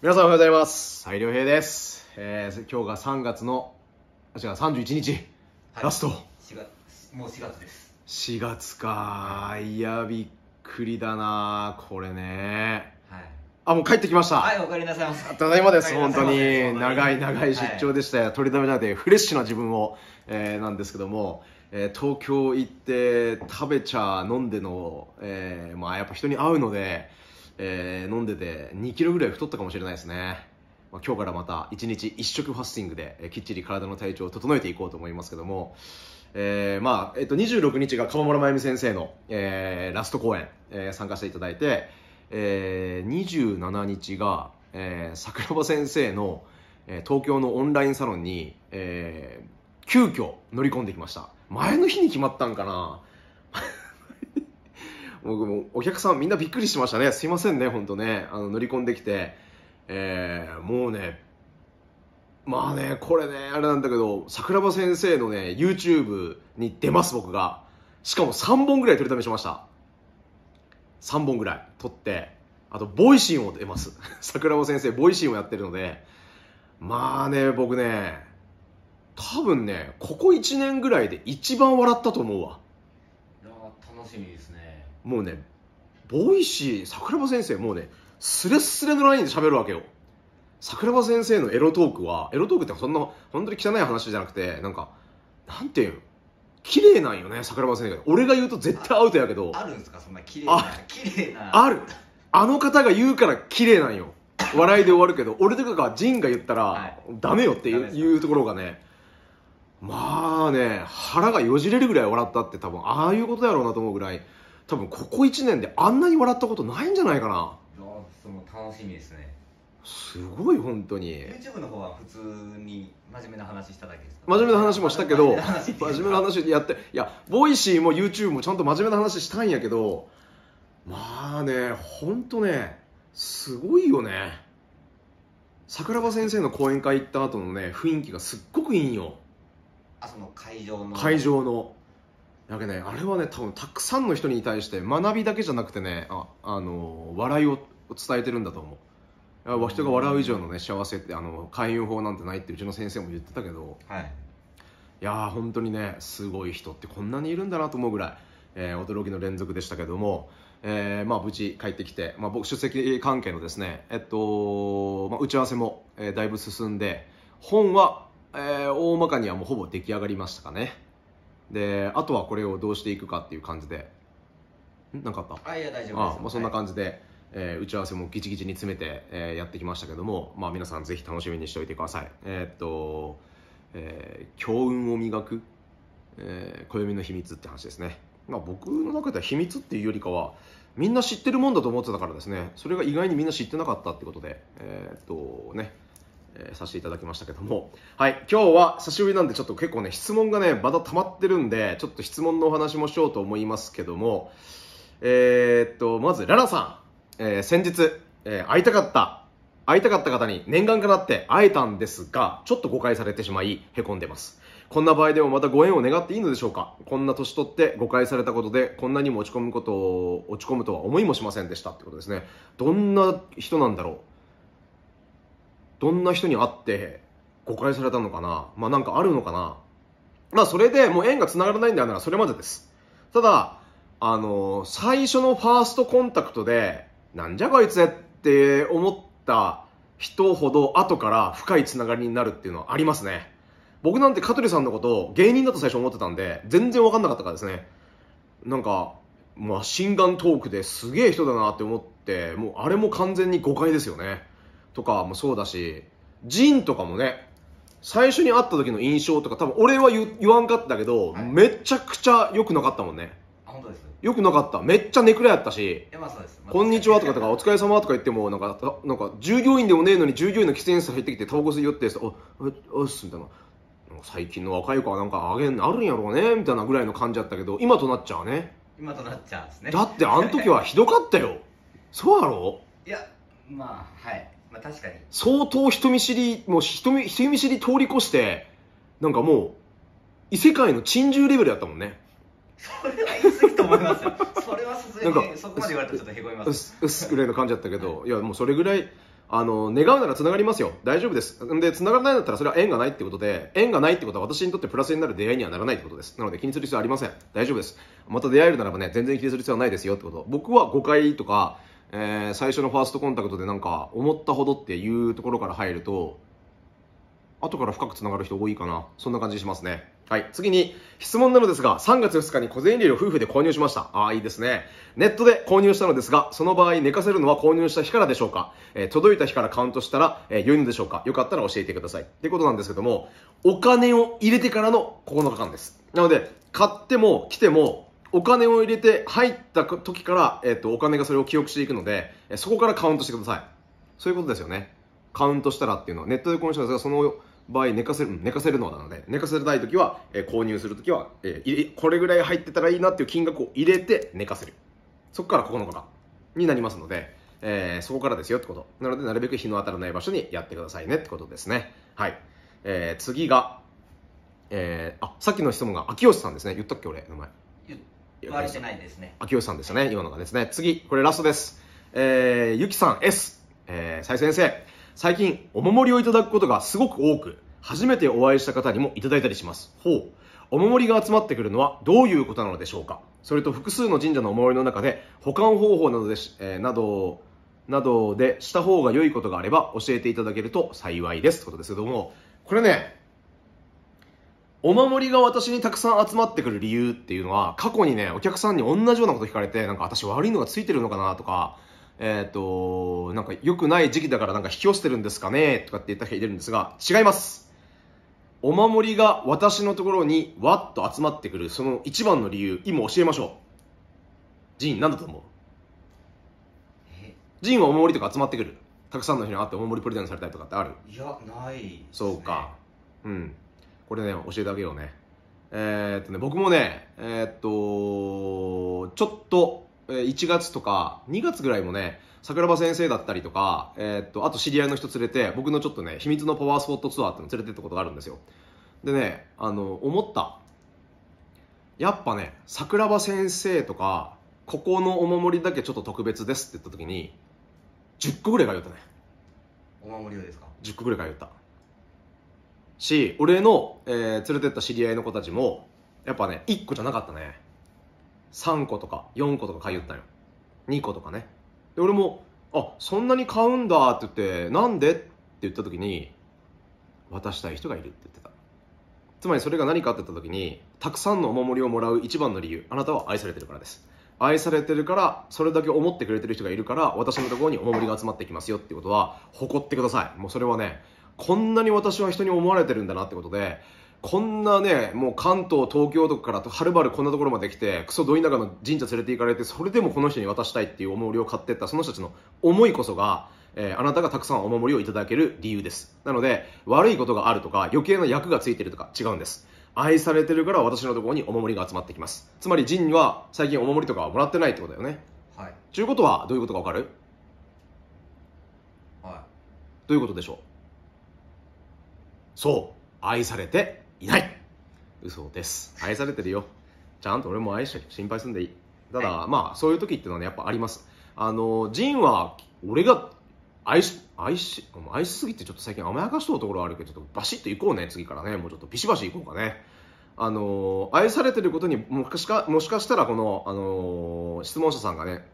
皆さんおはようございます。はい、良平です。えー、今日が3月の、あ、違う、31日、はい、ラスト。4月、もう4月です。4月かいや、びっくりだなこれねはい。あ、もう帰ってきました。はい、おかえりなさいませ。ただいまです、本当に。長い長い出張でしたよ。取りだめなので、フレッシュな自分を、えー、なんですけども、えー、東京行って食べちゃ飲んでの、えー、まあやっぱ人に会うので、えー、飲んでて2キロぐらい太ったかもしれないですね。まあ、今日からまた1日1食ファスティングで、えー、きっちり体の体調を整えていこうと思いますけども、えー、まあ、えっ、ー、と、26日が河村真由美先生の、えー、ラスト公演、えー、参加していただいて、えー、27日が、えー、桜庭先生の、えー、東京のオンラインサロンに、え急遽乗り込んできました。前の日に決まったんかな 僕もお客さんみんなびっくりしましたね。すいませんね、ほんとね。あの乗り込んできて。えー、もうね、まあね、これね、あれなんだけど、桜庭先生のね、YouTube に出ます、僕が。しかも3本ぐらい撮りためしました。3本ぐらい撮って、あと、ボイシーも出ます。桜庭先生、ボイシーもやってるので、まあね、僕ね、多分ねここ1年ぐらいで一番笑ったと思うわいや楽しみですねもうねボイシー桜庭先生もうねスレスレのラインで喋るわけよ桜庭先生のエロトークはエロトークってそんな本当に汚い話じゃなくてなんかなんていうん綺麗なんよね桜庭先生俺が言うと絶対アウトやけどあるんですかそんな綺麗な綺麗なあるあの方が言うから綺麗なんよ笑いで終わるけど俺とかがジンが言ったら、はい、ダメよっていうところがねまあね、腹がよじれるぐらい笑ったって多分、ああいうことやろうなと思うぐらい、多分ここ1年であんなに笑ったことないんじゃないかな。楽しみですね。すごい本当に YouTube の方は普通に真面目な話しただけです真面目な話もしたけど真面目な話やっていやボイシーも YouTube もちゃんと真面目な話したんやけどまあね本当ねすごいよね桜庭先生の講演会行った後のね雰囲気がすっごくいいんよあその会場の会場のなんかねあれはね多分たくさんの人に対して学びだけじゃなくてねあ、あの笑いを伝えてるんだと思う人が笑う以上のね幸せってあの勧誘法なんてないってうちの先生も言ってたけど、はい、いや本当にねすごい人ってこんなにいるんだなと思うぐらい、えー、驚きの連続でしたけども、えーまあ、無事帰ってきて、まあ、僕出席関係のですね、えっとまあ、打ち合わせも、えー、だいぶ進んで本はえー、大まかにはもうほぼ出来上がりましたかねであとはこれをどうしていくかっていう感じで何かあったあいや大丈夫ですあ、まあ、そんな感じで、はい、えー、打ち合わせもギチギチに詰めて、えー、やってきましたけども、まあ、皆さんぜひ楽しみにしておいてくださいえー、っと、えー「強運を磨く、えー、暦の秘密」って話ですねまあ、僕の中では秘密っていうよりかはみんな知ってるもんだと思ってたからですねそれが意外にみんな知ってなかったってことでえー、っとねえー、させていただきましたけども。はい、今日は久しぶりなんでちょっと結構ね、質問がね、まだ溜まってるんで、ちょっと質問のお話もしようと思いますけども、えー、っと、まず、ララさん、えー、先日、え会いたかった、会いたかった方に念願かなって会えたんですが、ちょっと誤解されてしまい、へこんでます。こんな場合でもまたご縁を願っていいのでしょうかこんな年取って誤解されたことでこんなにも落ち込むことを落ち込むとは思いもしませんでしたってことですねどんな人なんだろうどんな人に会って誤解されたのかなまあなんかあるのかなまあそれでもう縁が繋がらないんだならそれまでです。ただ、あの最初のファーストコンタクトで、なんじゃこいつって思った人ほど後から深いつながりになるっていうのはありますね。僕なんて香取さんのことを芸人だと最初思ってたんで、全然わかんなかったからですね。なんか、マシンガントークですげえ人だなって思って、もうあれも完全に誤解ですよね。とかもそうだし、ジンとかもね、最初に会った時の印象とか、多分俺は言わんかったけど、はいめちゃくちゃ良くなかったもんね。あ本当です良くなかった。めっちゃネクラやったし、えまあそうです、まあこんにちはとかとか、お疲れ様とか言っても、なんか、なんか、従業員でもねえのに、従業員の喫煙室入ってきて、タバコ吸いよってさ、お、お、っす、みたいな。最近の若い子はなんか、あげん、あるんやろうね、みたいなぐらいの感じやったけど、今となっちゃうね。今となっちゃうんですねだって、あの時はひどかったよ。そうやろいやまあはいまあ、確かに相当人見知りもう人見人見知り通り越してなんかもう異世界の珍獣レベルやったもんねそれは言い過ぎと思いますよそれはさすがにそこまで言われたらちょっとへこみますうすすぐらいの感じだったけど、い、やもうそれぐらいあの願うならつながりますよ大丈夫ですでつながらないんだったらそれは縁がないってことで縁がないってことは私にとってプラスになる出会いにはならないってことですなので気にする必要はありません大丈夫ですまた出会えるならばね全然気にする必要はないですよってこと僕は誤解とかえー、最初のファーストコンタクトでなんか思ったほどっていうところから入ると後から深くつながる人多いかなそんな感じしますねはい。次に、質問なのですが、3月2日に小銭入れを夫婦で購入しました。ああ、いいですね。ネットで購入したのですが、その場合寝かせるのは購入した日からでしょうかえー、届いた日からカウントしたら、えー、良いのでしょうかよかったら教えてください。ってことなんですけども、お金を入れてからの9日間です。なので、買っても来ても、お金を入れて入った時から、えっと、お金がそれを記憶していくので、そこからカウントしてください。そういうことですよね。カウントしたらっていうのは、ネットで購入したんですが、その場合寝かせる、寝かせるのなので、寝かせたい時は、え購入する時は、えこれぐらい入ってたらいいなっていう金額を入れて寝かせる。そこから9日になりますので、えー、そこからですよってこと。なので、なるべく日の当たらない場所にやってくださいねってことですね。はい。えー、次が、えー、あ、さっきの質問が秋吉さんですね。言ったっけ俺、名前。言われてないですね秋吉さんでしたね今のがですね次これラストですえー、ゆきさん S えー、さい先生最近お守りをいただくことがすごく多く初めてお会いした方にもいただいたりしますほうお守りが集まってくるのはどういうことなのでしょうかそれと複数の神社のお守りの中で保管方法などでし、えー、などなどでした方が良いことがあれば教えていただけると幸いですということですけどもこれねお守りが私にたくさん集まってくる理由っていうのは、過去にね、お客さんに同じようなこと聞かれて、なんか私悪いのがついてるのかなとか、えっ、ー、と、なんか良くない時期だからなんか引き寄せてるんですかねとかって言った人いるんですが、違います。お守りが私のところにわっと集まってくる、その一番の理由、今教えましょう。ジン、何だと思うジンはお守りとか集まってくる。たくさんの人に会ってお守りプレゼントされたりとかってあるいや、ない、ね、そうか。うん。これね、教えてあげようね。えー、っとね、僕もね、えー、っと、ちょっと、1月とか2月ぐらいもね、桜庭先生だったりとか、えー、っと、あと知り合いの人連れて、僕のちょっとね、秘密のパワースポットツアーっての連れてったことがあるんですよ。でね、あの、思った。やっぱね、桜庭先生とか、ここのお守りだけちょっと特別ですって言った時に、10個ぐらい通ったね。お守りですか ?10 個ぐらい通った。し、俺の、えー、連れてった知り合いの子たちも、やっぱね、1個じゃなかったね。3個とか4個とか買いったよ。2個とかね。で、俺も、あ、そんなに買うんだって言って、なんでって言った時に、渡したい人がいるって言ってた。つまりそれが何かって言った時に、たくさんのお守りをもらう一番の理由、あなたは愛されてるからです。愛されてるから、それだけ思ってくれてる人がいるから、私のところにお守りが集まってきますよってことは、誇ってください。もうそれはね、こんなに私は人に思われてるんだなってことでこんなねもう関東東京とかからはるばるこんなところまで来てクソどいな舎の神社連れて行かれてそれでもこの人に渡したいっていうお守りを買ってったその人たちの思いこそがえー、あなたがたくさんお守りをいただける理由ですなので悪いことがあるとか余計な役がついてるとか違うんです愛されてるから私のところにお守りが集まってきますつまり神は最近お守りとかはもらってないってことだよねはいということはどういうことがわかるはいどういうことでしょうそう愛されていない嘘です愛されてるよちゃんと俺も愛して心配すんでいいただ、はい、まあそういう時っていうのは、ね、やっぱありますあのジンは俺が愛し愛し愛しすぎてちょっと最近甘やかしとなところあるけどちょっとバシッといこうね次からねもうちょっとビシバシいこうかねあの愛されてることにもしかもしかしたらこの、あの質問者さんがね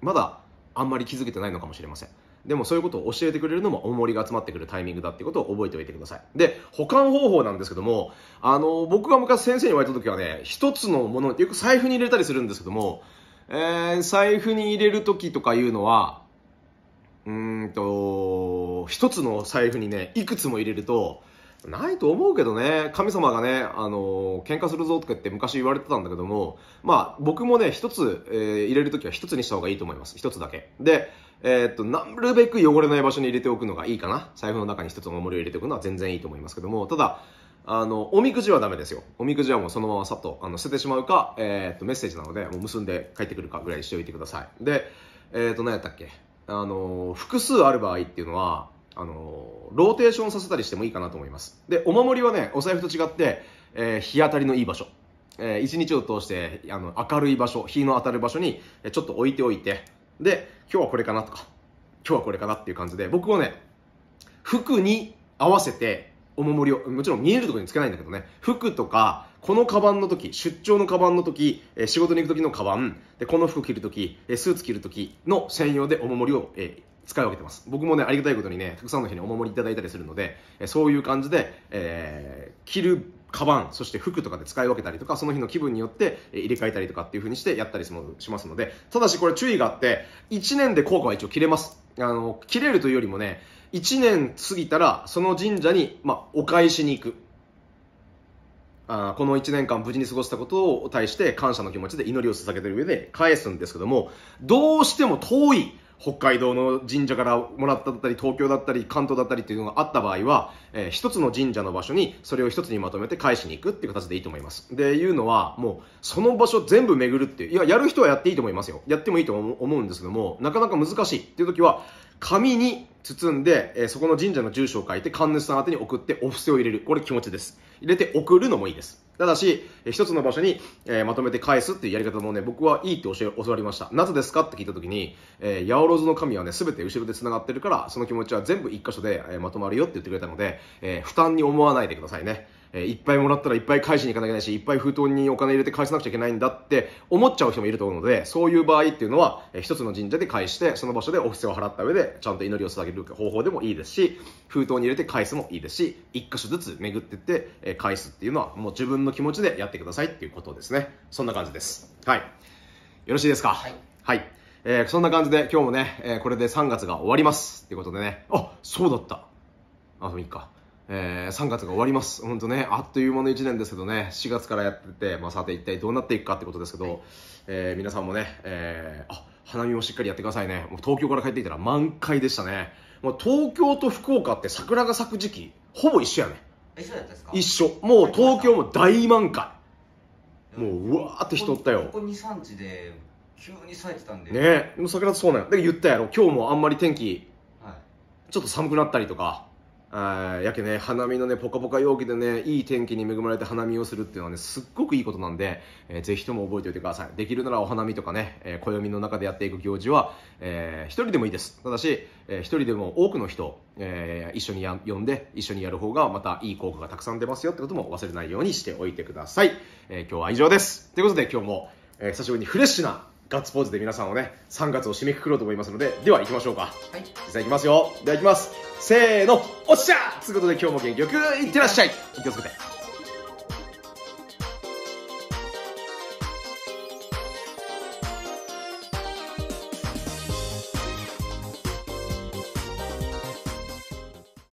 まだあんまり気づけてないのかもしれません。でもそういうことを教えてくれるのもお守りが集まってくるタイミングだってことを覚えておいてください。で、保管方法なんですけども、あの、僕が昔先生に言われた時はね、一つのもの、よく財布に入れたりするんですけども、えー、財布に入れる時とかいうのは、うんと、一つの財布にね、いくつも入れると、ないと思うけどね、神様がね、あのー、喧嘩するぞとか言って昔言われてたんだけども、まあ、僕もね、一つ、えー、入れる時は一つにした方がいいと思います。一つだけ。で、えー、っと、なるべく汚れない場所に入れておくのがいいかな。財布の中に一つお守りを入れておくのは全然いいと思いますけども、ただ、あの、おみくじはダメですよ。おみくじはもうそのままさっと、あの、捨ててしまうか、えっと、メッセージなので、もう結んで帰ってくるかぐらいにしておいてください。で、えっと、何やったっけあの、複数ある場合っていうのは、あのローテーションさせたりしてもいいかなと思いますでお守りはねお財布と違って、えー、日当たりのいい場所えー、1日を通してあの明るい場所日の当たる場所にちょっと置いておいてで今日はこれかなとか今日はこれかなっていう感じで僕はね服に合わせてお守りをもちろん見えるところにつけないんだけどね服とかこのカバンの時出張のカバンの時仕事に行く時のカバンでこの服着る時スーツ着る時の専用でお守りを、えー、使い分けてます。僕もね、ありがたいことにね、たくさんの人にお守りいただいたりするので、えそういう感じで、えー、着るカバン、そして服とかで使い分けたりとか、その日の気分によって入れ替えたりとかっていう風にしてやったりしますので、ただしこれ注意があって、1年で効果は一応切れます。あの、切れるというよりもね、1年過ぎたら、その神社に、まあ、お返しに行く。あこの1年間無事に過ごしたことを対して感謝の気持ちで祈りを捧げてる上で返すんですけども、どうしても遠い、北海道の神社からもらっただったり東京だったり関東だったりっていうのがあった場合は、えー、一つの神社の場所にそれを一つにまとめて返しに行くっていう形でいいと思いますでいうのはもうその場所全部巡るっていういややる人はやっていいと思いますよやってもいいと思うんですけどもなかなか難しいっていう時は紙に包んで、えー、そこの神社の住所を書いて神主さん宛に送ってお布施を入れるこれ気持ちです入れて送るのもいいですただし、一つの場所に、まとめて返すっていうやり方もね、僕はいいって教え、教わりました。なぜですかって聞いたときに、えー、八百万の神はね、すべて後ろで繋がってるから、その気持ちは全部一箇所で、まとまるよって言ってくれたので、えー、負担に思わないでくださいね。えー、いっぱいもらったらいっぱい返しに行かなきゃいけないし、いっぱい封筒にお金入れて返さなくちゃいけないんだって思っちゃう人もいると思うので、そういう場合っていうのは、えー、一つの神社で返して、その場所でお布施を払った上で、ちゃんと祈りを捧げる方法でもいいですし、封筒に入れて返すもいいですし、一箇所ずつ巡ってって、えー、返すっていうのは、もう自分の気持ちでやってくださいっていうことですね。そんな感じです。はい。よろしいですかはい。はいえー、そんな感じで今日もね、えー、これで3月が終わります。ってことでね。あ、そうだった。あ、いいか。えー、3月が終わります。本当ね、あっという間の1年ですけどね、4月からやってて、まあ、さて一体どうなっていくかってことですけど、はい、えー、皆さんもね、えー、あ、花見もしっかりやってくださいね。もう東京から帰ってきたら満開でしたね。もう東京と福岡って桜が咲く時期、ほぼ一緒やね。一緒だったですか一緒。もう東京も大満開。もううわーって人おったよ。ここ2、3時で急に咲いてたんで。ねでも桜そうなんや。だかど言ったやろ。今日もあんまり天気、はい、ちょっと寒くなったりとか。やけね、花見のね、ぽかぽか陽気でね、いい天気に恵まれて花見をするっていうのはね、すっごくいいことなんで、えー、ぜひとも覚えておいてください。できるならお花見とかね、えー、暦の中でやっていく行事は、えー、一人でもいいです。ただし、えー、一人でも多くの人、えー、一緒にや呼んで、一緒にやる方がまたいい効果がたくさん出ますよってことも忘れないようにしておいてください。えー、今日は以上です。ということで今日も、えー、久しぶりにフレッシュなガッツポーズで皆さんをね、3月を締めくくろうと思いますので、では行きましょうか。はい。実際行きますよ。では行きます。せーの、おっしゃということで今日も元気よくいってらっしゃい。気をつけて。